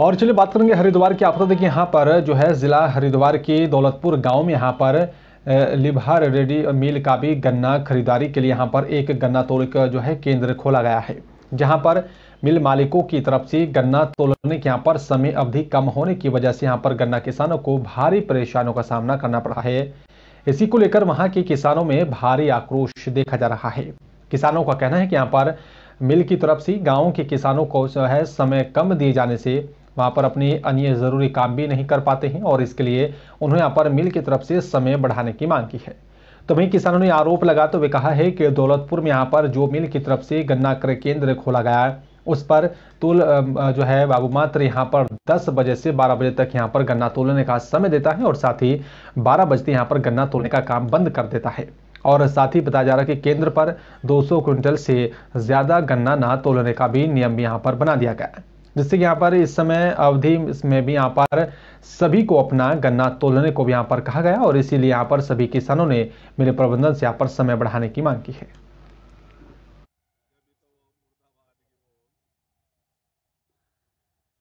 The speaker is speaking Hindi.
और चलिए बात करेंगे हरिद्वार की आपदा देखिए यहाँ पर जो है ज़िला हरिद्वार के दौलतपुर गांव में यहाँ पर लिभार रेडी मिल का भी गन्ना खरीदारी के लिए यहाँ पर एक गन्ना तोल का जो है केंद्र खोला गया है जहाँ पर मिल मालिकों की तरफ से गन्ना तोलने के यहाँ पर समय अवधि कम होने की वजह से यहाँ पर गन्ना किसानों को भारी परेशानियों का सामना करना पड़ा है इसी को लेकर वहाँ के किसानों में भारी आक्रोश देखा जा रहा है किसानों का कहना है कि यहाँ पर मिल की तरफ से गाँव के किसानों को जो है समय कम दिए जाने से वहाँ पर अपनी अन्य ज़रूरी काम भी नहीं कर पाते हैं और इसके लिए उन्होंने यहाँ पर मिल की तरफ से समय बढ़ाने की मांग की है तो वहीं किसानों ने आरोप लगा तो वे कहा है कि दौलतपुर में यहाँ पर जो मिल की तरफ से गन्ना क्रय केंद्र खोला गया है उस पर तुल जो है बाबू मात्र यहाँ पर 10 बजे से 12 बजे तक यहाँ पर गन्ना तोलने का समय देता है और साथ ही 12 बजते यहाँ पर गन्ना तोलने का काम बंद कर देता है और साथ ही बताया जा रहा है कि केंद्र पर 200 क्विंटल से ज़्यादा गन्ना ना तोलने का भी नियम यहाँ पर बना दिया गया है जिससे कि यहाँ पर इस समय अवधि में भी यहाँ पर सभी को अपना गन्ना तोलने को भी यहाँ पर कहा गया और इसीलिए यहाँ पर सभी किसानों ने मेरे प्रबंधन से यहाँ पर समय बढ़ाने की मांग की है